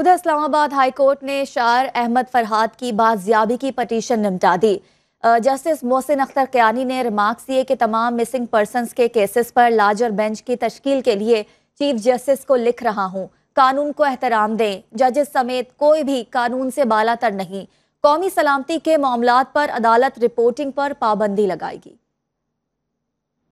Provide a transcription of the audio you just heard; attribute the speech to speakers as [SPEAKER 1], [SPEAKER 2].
[SPEAKER 1] उधर इस्लामाबाद हाईकोर्ट ने शार अहमद फरहाद की बाजियाबी की पटिशन निपटा दी जस्टिस मोहसिन अख्तर कयानी ने रिमार्क्स दिए कि तमाम मिसिंग पर्सन के केसेस पर लार्जर बेंच की तश्कील के लिए चीफ जस्टिस को लिख रहा हूँ कानून को एहतराम दें जजेस समेत कोई भी कानून से बाला तर नहीं कौमी सलामती के मामला पर अदालत रिपोर्टिंग पर पाबंदी लगाएगी